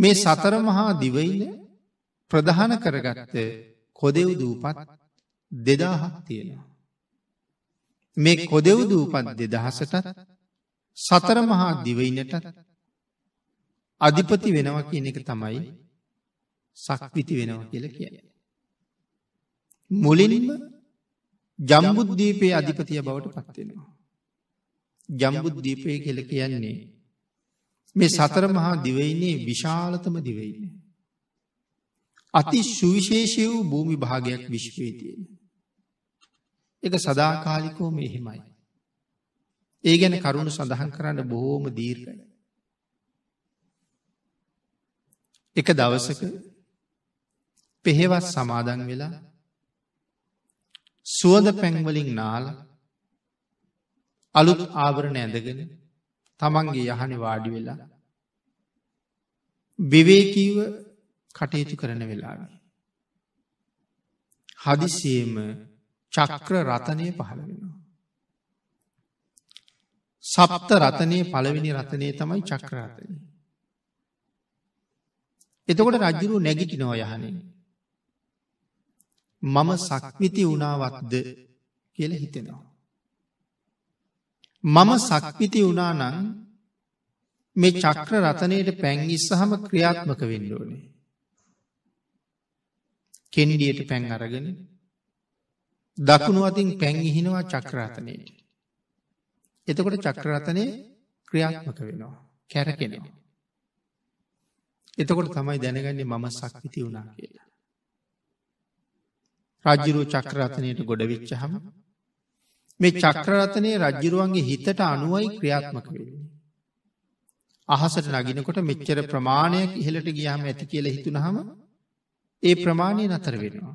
මේ සතර මහා දිවයිල ප්‍රධාන කරගත්ත කොදෙව් දූපත් දෙදාහක් තියෙනවා. මේ කොදෙව් දූපත් දෙදහසටත් සතර මහා දිවයිනටත් අධිපති වෙනවා කියන එක තමයි සක්විති වෙනවා කියල කිය. මුලින්ම ජම්බුද්ධීපයේ අධිපතිය බවට පත්වෙනවා. ජම්බුද්දීපය කෙල කියන්නේ මේ සතර මහා දිවයිනේ විශාලතම දිවයින. අති සුවිශේෂය වූ භූමි භාගයක් විශ්වයේ තියෙන. එක සදාකාලිකෝ මේ එහෙමයි. ඒ ගැන කරුණු සඳහන් කරන්න බොහෝම දීර්ගයි. එක දවසක පෙහෙවස් සමාදන් වෙලා සුවද පැංවලින් නාලා අලුත් ආවරණ ඇඳගෙන තමන්ගේ යහන වාඩි වෙලා විවේකීව කටයුතු කරන වෙලාව. හදිසියම චක්‍ර රතනය පහළ වෙනවා. සප්ත රතනය පළවෙනි රතනය තමයි චක්‍රරතනය. එතකොට රජ්ජුරු නැගිටි නෝ යහනේ. මම සක්විති වුණාවත්ද කියල හිතෙනවා. මම සක්විති වුණානං මේ චක්‍ර රතනයට පැන් ඉස්සහම ක්‍රියාත්මක වෙන්න ඕනේ. කෙන්ඩියට පැන් අරගෙන දකුණු අතින් පැන් ඉහිනවා චක්‍රරතනයට. එතකොට චක්‍රරතනය ක්‍රියාත්මක වෙනවා. කැරකෙනවා. එතකොට තමයි දැනගන්නේ මම සක්විති වුණා කියලා. රජ්ජුරුව චක්‍රරතනයට ගොඩ විච්චහම මේ චක්‍රරතනය රජ්ජිරුවන්ගේ හිතට අනුවයි ක්‍රියාත්මක වෙන්නේ. අහසට නගිනකොට මෙච්චර ප්‍රමාණයක් ඉහළට ගියාම ඇති කියලා හිතුනහම ඒ ප්‍රමාණය නතර වෙනවා.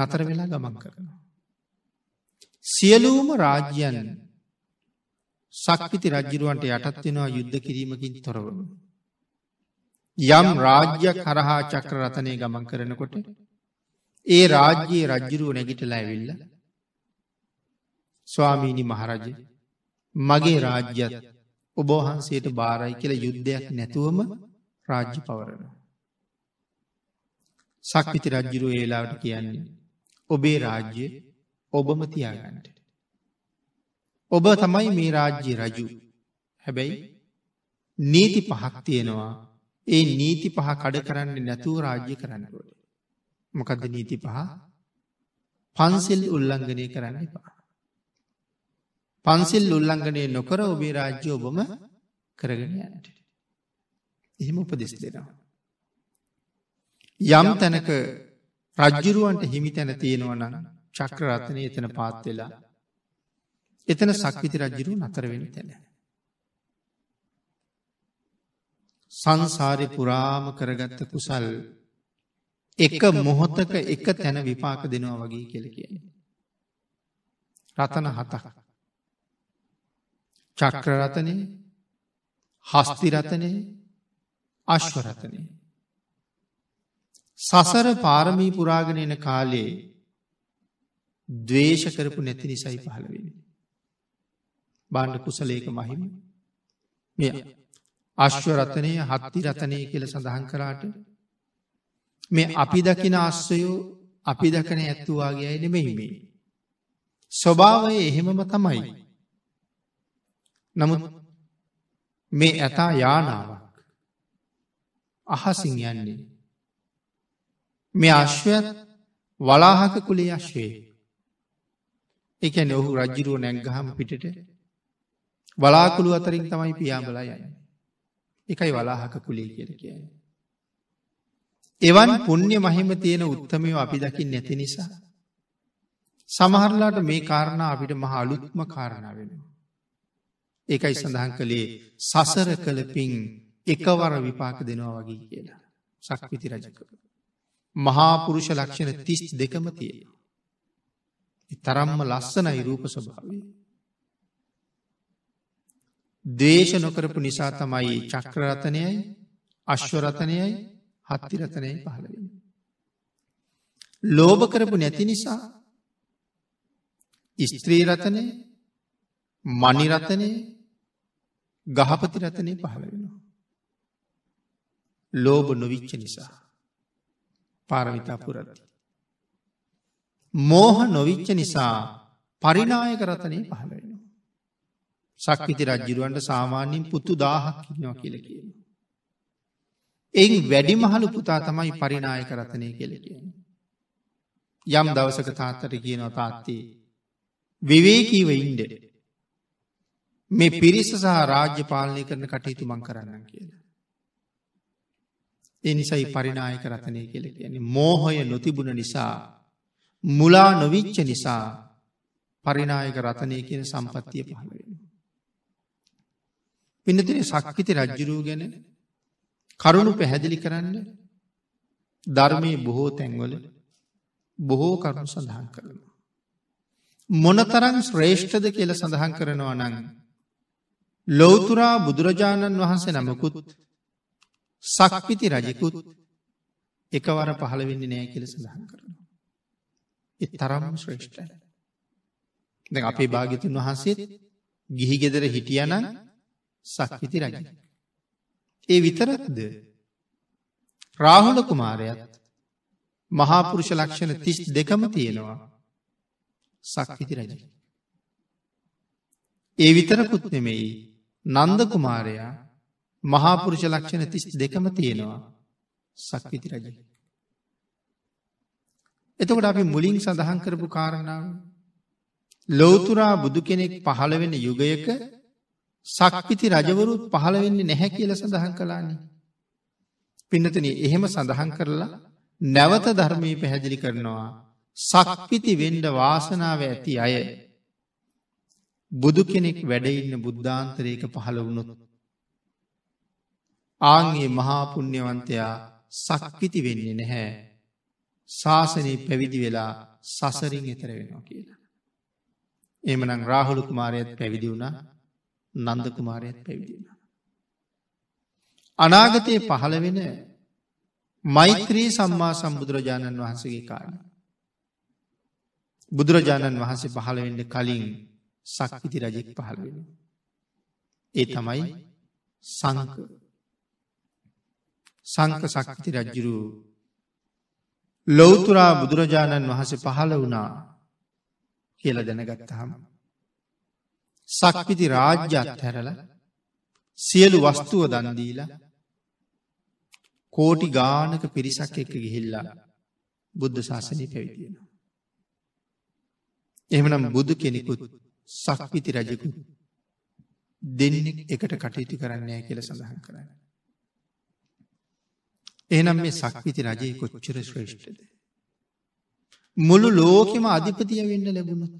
නතර වෙලා ගමන් කරනවා. සියලූම රාජ්‍යයන් සක්විති රජ්ජිරුවන්ට යටත් වෙනවා යුද්ධ කිරීමකින් තොරව. යම් රාජ්‍යයක් හරහා චක්‍රරතනය ගමන් කරනකොට ඒ රාජ්‍යයේ රජ්ජිරුව නැගිටලා ඇවිල්ලා ස්වාමීණි මහරජ මගේ රාජ්‍යත් ඔබෝහන්සේට බාරයි කියල යුද්ධයක් නැතුවම රාජ්‍ය පවරන. සක්විති රජ්ජිරු ඒලාවට කියන්නේ. ඔබේ රාජ්‍ය ඔබම තියාගන්නට. ඔබ තමයි මේ රාජ්‍ය රජු හැබැයි නීති පහක් තියෙනවා ඒ නීති පහ කඩ කරන්න නැතුව රාජ්‍ය කරන්නකොට. මොකද නීති පහ පන්සෙල් උල්ලංගනය කරන්න එපා. පන්සිල් උල්ලංඝනය නොකර ඔබේ රාජ්‍ය ඔබම කරගෙන යනට. එහෙම උපදෙස් දෙෙනවා. යම් තැනක රජ්ජුරුවන්ට හිමි තැන තියෙනවන චක්‍රරත්නය එතන පාත් වෙලා එතන සක්විති රජ්ජුරු නතරවෙන තැන. සංසාරි පුරාම කරගත්ත කුසල් එක මොහොතක එක තැන විපාක දෙනවා වගේ කෙල කියන. රතන හතක්. චක්‍රරතනය හස්තිරතනය අශ්වරතනය. සසර පාරමී පුරාගෙන එන කාලයේ දවේශ කරපු නැති නිසයි පහළවෙෙන. බාණ්ඩ කුසලේක මහිම මෙය අශ්වරතනය හත්ති රතනය කියල සඳහන් කරාට මේ අපි දකින අස්සයෝ අපි දකන ඇත්තුවාගේ අයි නෙමෙයි මේ. ස්වභාවය එහෙමම තමයි. නමුත් මේ ඇතා යානාවක් අහසින් යන්නේ. මේ අශ්වයත් වලාහක කුලේ අශ්වේ. එකැන ඔහු රජ්ජිරුව නැංගහම පිටට වලාකුළු අතරින් තමයි පියාඹලා යන්න. එකයි වලාහක කුලේ කියර කියයි. එවන් පුුණ්්‍ය මහිම තියෙන උත්තමයෝ අපි දකිින් නැති නිසා. සමහරලාට මේ කාරණ අපිට මහ අලුත්ම කාරණ වෙන. ඒකයි සඳහන් කළේ සසර කළ පින් එකවර විපාක දෙනවා වගේ කියලා. සක්විති රජක. මහාපුරුෂ ලක්ෂණ තිස් දෙකම තිය. තරම්ම ලස්සනයි රූප ස්වභාවය. දේශ නොකරපු නිසා තමයි චක්‍රරතනයයි අශ්වරතනයයි හත්තිරතනයයි පහළවෙන්න. ලෝභ කරපු නැති නිසා ස්ත්‍රීරතනය මනිරතනය ගහපති රතනය පහළ වෙනවා. ලෝබ නොවිච්ච නිසා පාරමිතා පුරති. මෝහ නොවිච්ච නිසා පරිනායක රතනය පහළ වෙනවා. සක්විති රජ්ජිරුවන්ට සාමාන්‍යෙන් පුතු දාහක් ඉන්නවා කියල කියන. එයින් වැඩිමහලු පුතා තමයි පරිනායක රතනය කෙල කියන. යම් දවසක තාත්තට කියනවා තාත්තේ විවේකීව ඉන්ඩෙට මේ පිරිස සහ රාජ්‍ය පාලනය කරන කටයුතු මං කරන්න කියලා. එනිසයි පරිනායක රතනය කෙළ කියන්නේ මෝහය නොතිබුණ නිසා මුලා නොවිච්ච නිසා පරිනායක රතනය කියන සම්පත්තිය පහලවෙන. පිනතින සක්කිති රජ්ජුරූ ගැන කරුණු පැහැදිලි කරන්න ධර්මය බොහෝ තැන්වල බොහෝ කරුණු සඳහන් කරනවා. මොනතරං ශ්‍රේෂ්ඨද කියල සඳහන් කරනවා නං ලොවතුරා බුදුරජාණන් වහන්සේ නමකුත් සක්විති රජෙකුත් එකවර පහළවෙන්න නෑ කියල සඳහන් කරනවා. එ තරම් ශ්‍රේෂ්ඨ. ද අපේ භාගිතුන් වහන්සේත් ගිහිගෙදර හිටියනන් සක්විති රජ. ඒ විතරක්ද රාහුල කුමාරයත් මහාපුරුෂ ලක්ෂණ තිස් දෙකම තියෙනවා සක්විති රජ. ඒ විතරකුත් නෙමෙයි නන්දකුමාරයා මහාපුරුෂ ලක්ෂණ තිස් දෙකම තියෙනවා සක්විති රජ. එතකොට අපි මුලින් සඳහන් කරපු කාරණාව. ලෝතුරා බුදු කෙනෙක් පහළවෙන යුගයක සක්විති රජවරුත් පහළවෙන්නේ නැහැ කියල සඳහන් කලානි. පින්නතන එහෙම සඳහන් කරලා නැවත ධර්මී පැහැදිලි කරනවා. සක්විති වෙන්ඩ වාසනාව ඇති අය බුදු කෙනෙක් වැඩ ඉන්න බුද්ධාන්තරයක පහළ වුණොත් ආන්ගේ මහා පුණ්‍යවන්තයා සක්විති වෙන්නේ නැහැ ශාසනය පැවිදි වෙලා සසරින් එතර වෙනවා කියලා. එමනම් රාහුලු කුමාරයත් පැවිදි වුණා නන්ද කුමාරයත් පැවිදි වුණා. අනාගතයේ පහළ වෙන මෛත්‍රී සම්මා සම්බුදුරජාණන් වහන්සේගේ කාරණ. බුදුරජාණන් වහන්සේ පහළ වෙන්න කලින් සක්විති රජෙක් පහළ වෙනවා. ඒ තමයි සංක. සංක සක්විති රජුරු ලෞතර බුදුරජාණන් වහන්සේ පහළ වුණා කියලා දැනගත්තාම සක්විති රාජ්‍යත් හැරලා සියලු වස්තුව දන් දීලා කෝටි ගානක පිරිසක් එක්ක ගිහිල්ලා බුද්ධ ශාසනය පැවිදි වෙනවා. එහෙමනම් බුදු කෙනෙකුත් සක්විති රජකු දෙන්නෙක් එකට කටයුතු කරන්නේ කියල සඳහන් කරන්න. එනම් මේ සක්විති රජය කොච්චර ශ්‍රේෂ්ඨද. මුළු ලෝකෙම අධිපතිය වෙන්න ලැබුණොත්.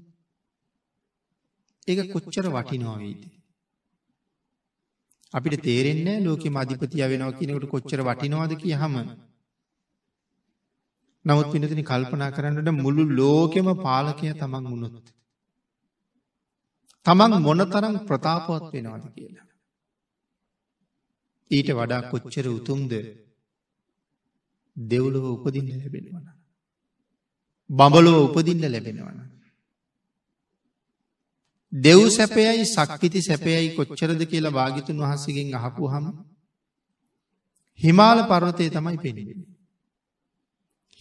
ඒ කොච්චර වටිනවාවීද. අපිට තේරෙන්නේ ලෝකෙම අධිපතිය වෙනවා කියනකට කොච්චර වටිනවාද කිය හම නමුත් පිනතින කල්පනා කරන්නට මුළු ලෝකෙම පාලකය තමන් වුණොත්. තමන් මොනතරම් ප්‍රතාපවත් වෙනවාද කියලා. ඊට වඩා කොච්චර උතුම්ද දෙව්ලොව උපදින්න ලැබෙනවන. බඹලොව උපදින්න ලැබෙනවන. දෙව් සැපයයි සක්විති සැපයයි කොච්චරද කියලා භාගිතුන් වහසගෙන් අහපු හම හිමාල පර්වතය තමයි පෙනෙන.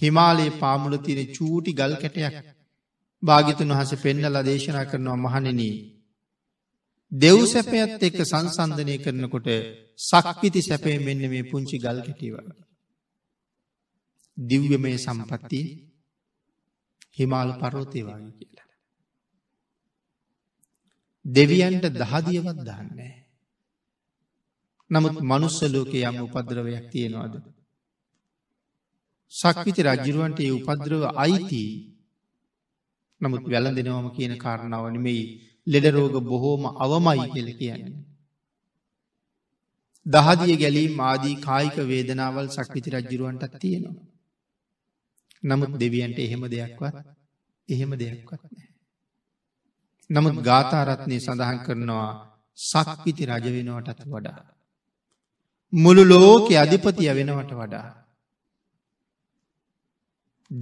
හිමාලයේ පාමුල තියෙන චූටි ගල් කැටයක් භාගිතුන් වහස පෙන්නල දේශනා කරනවා මහනෙනී දෙව් සැපයත් එක්ක සංසන්ධනය කරනකොට සක්විති සැපේ මෙන්න මේ පුංචි ගල් කැටිවල. දිව්‍යමය සම්පත්ති හිමාල පරෝතය වගේ කියලා. දෙවියන්ට දහදියවත් දන්නේ. නමුත් මනුස්ස ලෝකේ යම් උපද්‍රවයක් තියෙනවාද. සක්විති රජ්ජිරුවන්ට ඒ උපද්‍රව අයිති නමුත් වැලඳෙනවම කියන කාරණාව නෙමෙයි ලෙඩරෝග බොහෝම අවමයි කියල කියන්නේ. දහදිය ගැලීම් ආදී කායික වේදනාවල් සක්විති රජ්ජිරුවන්ටත් තියෙනවා. නමුත් දෙවියන්ට එහෙම දෙයක්වත් එහෙම දෙයක්වත් නෑ. නමුත් ගාතාරත්නය සඳහන් කරනවා සක්විති රජ වෙනවටත් වඩා. මුළු ලෝකෙ අධිපතිය වෙනවට වඩා.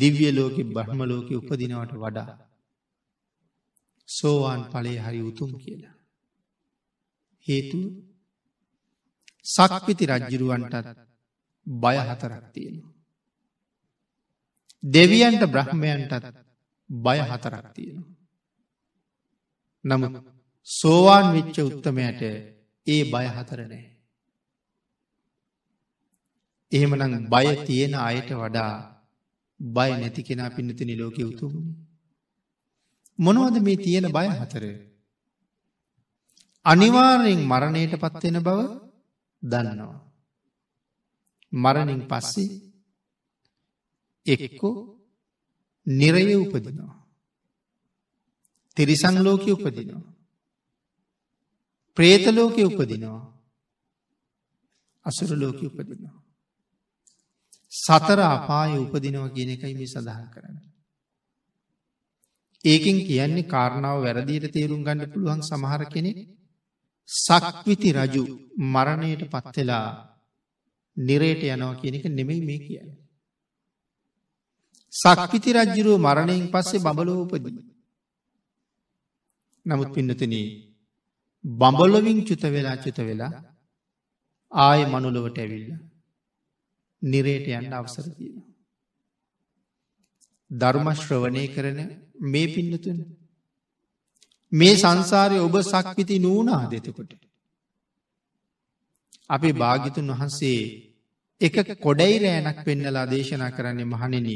දිව්‍ය ලෝකෙ බහ්ම ලෝකෙ උපදිනවට වඩා සෝවාන් පලේ හරි උතුම් කියලා. හේතු සක්විති රජ්ජිරුවන්ටත් බය හතරක් තියෙනවා. දෙවියන්ට බ්‍රහ්මයන්ටත් බය හතරක් තියෙනවා. නමුත් සෝවාන් විච්ච උත්තමයට ඒ බය හතරනෑ. එහෙමනම් බය තියෙන අයට වඩා බය නැති කෙනා පින්නතිනි ලෝකෙ උතුමුණ. මොනවද මේ තියෙන බය හතර? අනිවාර්යෙන් මරණයටපත් වෙන බව දන්නවා. මරණින් පස්සේ එක්ක නිරය උපදිනවා. තිරිසන් ලෝකෙ උපදිනවා. പ്രേත ලෝකෙ උපදිනවා. අසුර ලෝකෙ උපදිනවා. සතර අපායේ උපදිනවා කියන එකයි මේ සඳහන් කරන්නේ. ඒකෙන් කියන්නේ කාරණාව වැරදියට තේරුම් ගන්න පුළුවන් සමහර කෙනෙක් සක්විති රජු මරණයට පත් වෙලා නිරේට යනවා කියන එක නෙමෙයි මේ කියන්නේ. සක්විති රජුගේ මරණයෙන් පස්සේ බඹලෝ උපදී. නමුත් පින්නතනි බඹලොවින් චුත වෙලා චුත වෙලා ආයේ මනුලොවට ඇවිල්ලා නිරේට යන්න අවසර තියෙනවා. ධර්ම ශ්‍රවණය කරන මේ පින්නතුන මේ සංසාරය ඔබ සක්විති නූනා දෙතකොට. අපේ භාගිතුන් වහන්සේ එක කොඩයි රෑනක් පෙන්නලා දේශනා කරන්නේ මහනෙන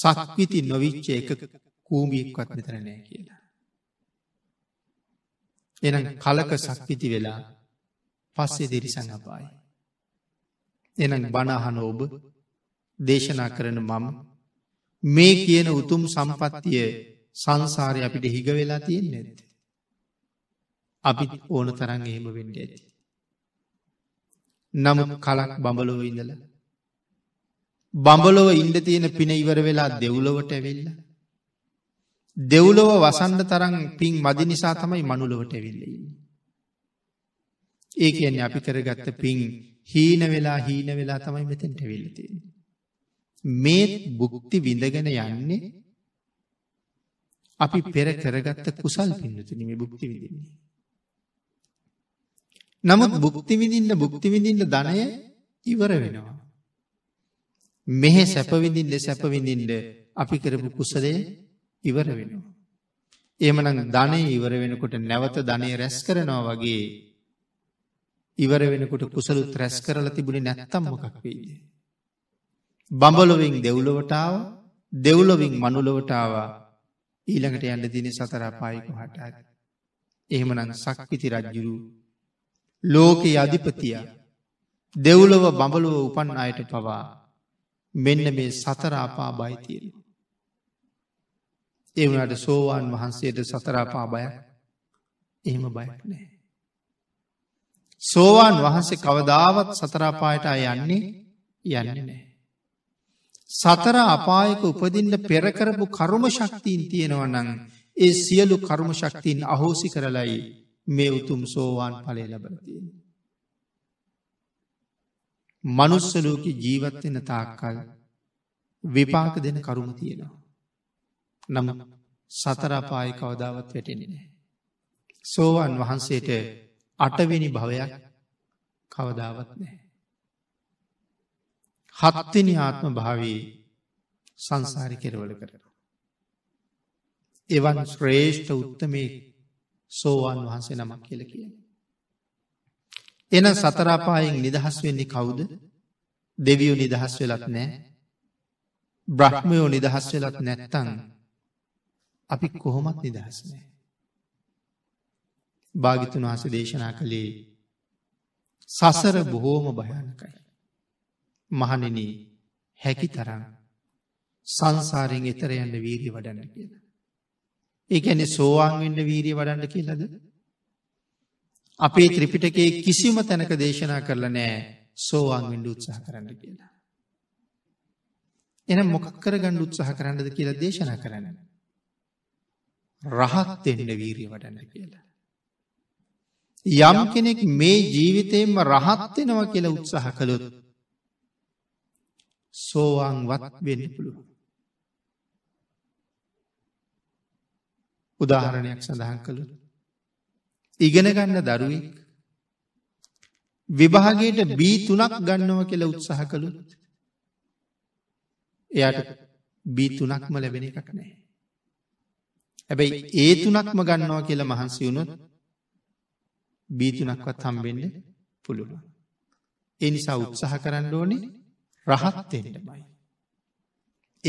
සක්විති නොවිච්ච එක කූමියෙක්වත් මෙතරනෑ කියලා. එනම් කලක සක්විති වෙලා පස්සේ දෙරිසඟ අපායි. එනම් බණහන ඔබ දේශනා කරන මම මේ කියන උතුම් සම්පත්තිය සංසාරය අපිට හිග වෙලා තියෙන් නැත්ත. අපිත් ඕන තරන් එහෙම වෙන්ඩ ඇති. නමුත් කලක් බඹලොව ඉඳල. බඹලොව ඉන්ඩ තියෙන පින ඉවර වෙලා දෙව්ලොවට ඇවිල්ල. දෙව්ලොව වසන්ඩ තරන් පින් මදි නිසා තමයි මනුලොවට ඇවිල්ලඉන්න. ඒ කියන්නේ අපි කරගත්ත පින් හීන වෙලා හීන වෙලා තමයි මෙතැන්ට වෙල්ලතිෙන. මේත් බුක්ති විඳගෙන යන්නේ අපි පෙර කරගත්ත කුසල් පින්නතුන මේ බුක්ති විඳින්නේ. නමුත් බුක්ති විඳින්න බුක්ති විඳින්න ධනය ඉවර වෙනවා. මෙහෙ සැප විඳින්න සැප විඳින්න අපි කරපු කුසලය ඉවර වෙනවා. එහෙමනම් ධනෙ ඉවර වෙනකොට නැවත ධනෙ රැස් කරනවා වගේ ඉවර වෙනකොට කුසලුත් රැස් කරලා තිබුණේ නැත්තම් මොකක් වෙයිද? බඹලොවින් දෙව්ලොවට ආවා. දෙව්ලොවින් මනුලොවට ආවා. ඊළඟට යන්න දිනේ සතර අපායක හටාත්. එහෙමනම් සක්විති රජුරු ලෝකේ අධිපතියා දෙව්ලොව බඹලොව උපන් අයට පවා මෙන්න මේ සතර අපා බය තියෙනවා. ඒ වුණාට සෝවාන් වහන්සේට සතර අපා බයක් එහෙම බයක් නැහැ. සෝවාන් වහන්සේ කවදාවත් සතර අපායට ආ යන්නේ යන්නේ නැහැ. සතර අපායක උපදින්න පෙරකරපු කර්ම ශක්තිීන් තියෙනවනං ඒ සියලු කර්ම ශක්තිීන් අහෝසි කරලයි මේ උතුම් සෝවාන් පලේ ලබරතිය. මනුස්සලෝක ජීවත්වෙන තාක්කල් විපාක දෙන කරුම තියෙනවා. නම සතරාපාය කවදාවත් වැටෙන්නේ. සෝවාන් වහන්සේට අටවෙනි භවයක් කවදාවත් නෑ. හත්වෙනි ආත්ම භාවයේ සංසාරි කෙරවල කරන. එවන් ශ්‍රේෂ්ඨ උත්තමේ සෝවාන් වහන්සේ නමක් කියල කියන. එන සතරාපායෙන් නිදහස් වෙන්නේ කවුද දෙවියෝ නිදහස් වෙලත් නෑ බ්‍රහ්මයෝ නිදහස් වෙලත් නැත්තං අපි කොහොමත් නිදහස් නෑ. භාගිතුන් වහස දේශනා කළේ සසර බොහෝම භයනකයි. මහනෙන හැකි තරම් සංසාරයෙන් එතර යන්න වීරී වඩන්න කියලා. ඒඇන සෝවාන් වෙන්න වීරී වඩන්න කියලද. අපේ ත්‍රිපිටකේ කිසිම තැනක දේශනා කරලා නෑ සෝවාන් වෙන්ඩ උත්සාහ කරන්න කියලා. එන මොකක් කරගන්න උත්සාහ කරන්නද කියලා දේශනා කරන්න. රහත් එන්න වීරී වඩන්න කියලා. යම් කෙනෙක් මේ ජීවිතයෙන්ම රහත්වෙනවා කියලා උත්සාහ කළොත් සෝවාන්වත් වෙන්න පුළුව. උදාහරණයක් සඳහන් කළු. ඉගෙන ගන්න දරුවෙක් විභාගයට බී තුනක් ගන්නව කියලා උත්සාහ කළුත් එයට බී තුනක්ම ලැබෙන එකක් නෑ. හැබැයි ඒ තුනක්ම ගන්නවා කියලා මහන්සි වුණොත් බී තුනක්වත් හම්බෙන්න පුළුවන්. ඒ නිසා උත්සාහ කරන්න ඕනේ රහත් වෙන්නමයි.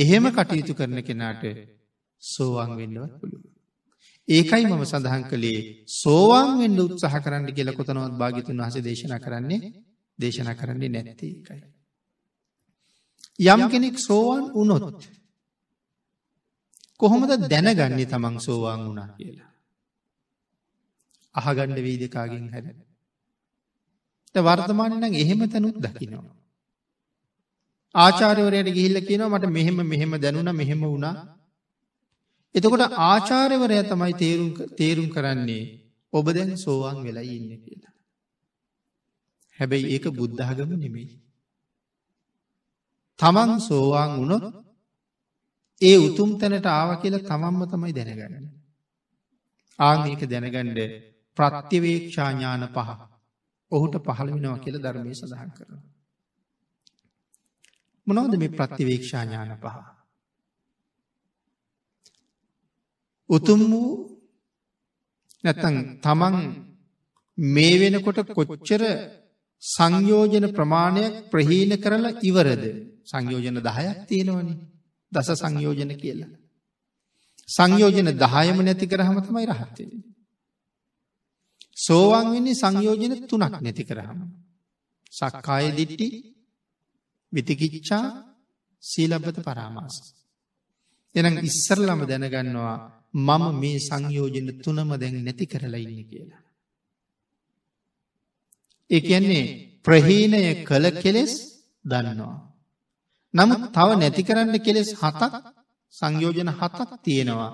එහෙම කටයුතු කරන කෙනාට සෝවාන් වෙන්නවත් පුළුවන්. ඒකයි මම සඳහන් කළේ සෝවාන් වෙන්න උත්සාහ කරන්න කියලා කොතනවත් භාග්‍යතුන් වහන්සේ දේශනා කරන්නේ දේශනා කරන්නේ නැත්තේ ඒකයි. යම් කෙනෙක් සෝවාන් වුණොත් කොහොමද දැනගන්නේ තමන් සෝවාන් වුණා කියලා? අහගන්න වේද කාගෙන් හැර. ත වර්තමානයේ නම් එහෙම තනුත් දකින්නවා. ආචාර්යවරයට ගිහිල්ලා කියනවා මට මෙහෙම මෙහෙම දැනුණා මෙහෙම වුණා. එතකොට ආචාර්යවරයා තමයි තේරුම් තේරුම් කරන්නේ ඔබ දැන් සෝවාන් වෙලා ඉන්නේ කියලා. හැබැයි ඒක බුද්ධ ආගම නෙමෙයි. තමන් සෝවාන් වුණොත් ඒ උතුම් තැනට ආවා කියලා තමන්ම තමයි දැනගන්නේ. ආන් ඒක දැනගන්න ප්‍රත්‍යවේක්ෂා ඥාන පහ. ඔහුට පහළ වෙනවා කියලා ධර්මයේ සඳහන් කරනවා. මොනවද මේ ප්‍රතිවේක්ෂා ඥාන පහ? උතුම් වූ නැත්තම් තමන් මේ වෙනකොට කොච්චර සංයෝජන ප්‍රමාණයක් ප්‍රහීන කරලා ඉවරද? සංයෝජන 10ක් තියෙනවනේ. දස සංයෝජන කියලා. සංයෝජන 10ම නැති කරාම තමයි රහත් වෙන්නේ. සෝවාන් වෙන්නේ සංයෝජන 3ක් නැති කරාම. සක්කාය දිට්ඨි විතිකිච්චා සීලබ්බත පරාමාස. එනම් ඉස්සරලම දැනගන්නවා මම මේ සංයෝජන තුනම දැන් නැති කරලා ඉන්න කියලා. ඒ කියන්නේ ප්‍රහීනය කළ කෙලෙස් දන්නවා. නමුත් තව නැති කරන්න කෙලෙස් හතක් සංයෝජන හතක් තියෙනවා.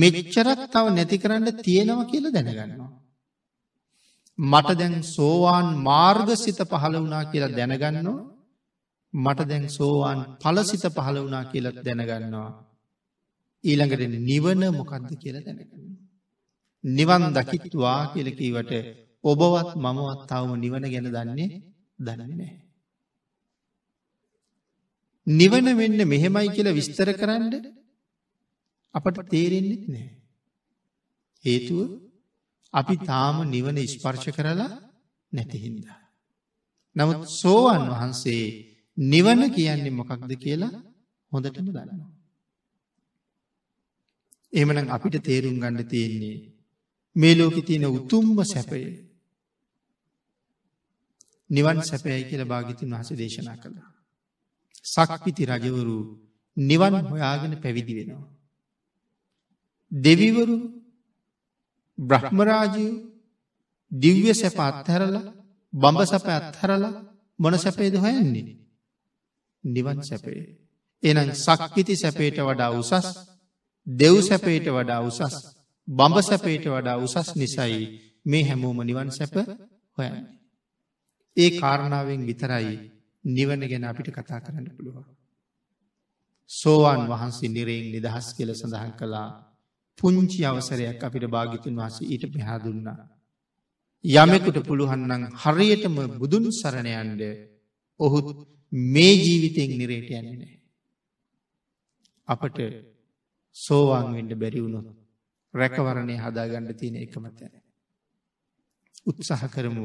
මෙච්චරක් තව නැති කරන්න තියෙනවා කියලා දැනගන්නවා. මට දැන් සෝවාන් මාර්ගසිත පහළ වනා කියලා දැනගන්නවා මට දැන් සෝවාන් ඵලසිත පහළ වුණා කියලා දැනගන්නවා. ඊළඟට නිවන මොකද්ද කියලා දැනගන්නවා. නිවන් දකිත්වා කියලා කීවට ඔබවත් මමවත් තවම නිවන ගැන දන්නේ දන්නේ නැහැ. නිවන වෙන්න මෙහෙමයි කියලා විස්තර කරන්න අපට තේරෙන්නේ නැහැ. හේතුව අපි තාම නිවන ස්පර්ශ කරලා නැති හින්දා. නමුත් සෝවන් වහන්සේ නිවන කියන්නේ මොකක්ද කියලා හොඳටම දන්නවා. එහෙමනම් අපිට තේරුම් ගන්න තියෙන්නේ මේ ලෝකේ තියෙන උතුම්ම සැපය නිවන් සැපයයි කියලා භාග්‍යතුන් වහන්සේ දේශනා කළා. සක්විති රජවරු නිවන් හොයාගෙන පැවිදි වෙනවා. දෙවිවරු බ්‍රහ්මරාජය දිව්‍ය සැප අත්හැරලා බඹ සැප අත්හැරලා මොන සැපේද හොයන්නේ? නිවන් සැපේ. එනම් සක්විති සැපේට වඩා උසස් දෙව් සැපේට වඩා උසස් බඹ සැපේට වඩා උසස් නිසයි මේ හැමෝම නිවන් සැප හොයන්නේ. ඒ කාරණාවෙන් විතරයි නිවන ගැන අපිට කතා කරන්න පුළුවන්. සෝවාන් වහන්සේ නිරයෙන් නිදහස් කියල සඳහන් කළා පුංචි අවසරයක් අපිට භාගිතුන් වහස ඊට පෙහා දුන්නා. යමෙකුට පුළුහන්නන් හරියටම බුදුන් සරණයන්ඩ ඔහුත් මේ ජීවිතයෙන් නිරේට යන්නේ නැහැ. අපට සෝවාන් වෙන්න බැරි වුණොත් රැකවරණේ හදාගන්න තියෙන එකම තැන. උත්සාහ කරමු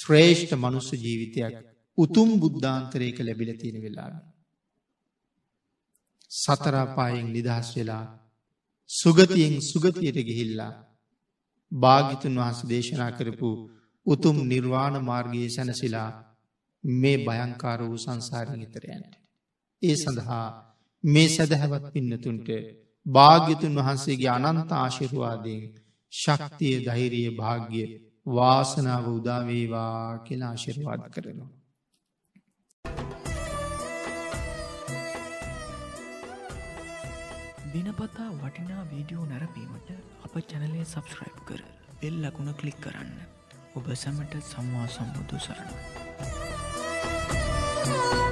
ශ්‍රේෂ්ඨ මනුස්ස ජීවිතයක් උතුම් බුද්ධාන්තරයක ලැබිලා තියෙන වෙලාව. සතර පායෙන් නිදහස් වෙලා සුගතියෙන් සුගතියට ගිහිල්ලා භාග්‍යතුන් වහන්සේ දේශනා කරපු උතුම් නිර්වාණ මාර්ගයේ සැනසීලා මේ භයංකාර වූ සංසාරින් ඉතරයන්ට. ඒ සඳහා මේ සැදැහැවත් පින්නතුන්ට භාග්‍යතුන් වහන්සේගේ අනන්ත ආශිරවාදයෙන් ශක්තිය දෛරයේ භාග්‍ය වාසනාව උදාවේවා කියලා ආශිරවාද කරනවා. දිනපතා වටිනා වීඩියෝ නැරපීමට අප චැනලේ සබස්ක්‍රයිබ් කර එල් ලකුණ කලික් කරන්න ඔබ සැමට සම්වා සම්බුදු සරණ. Música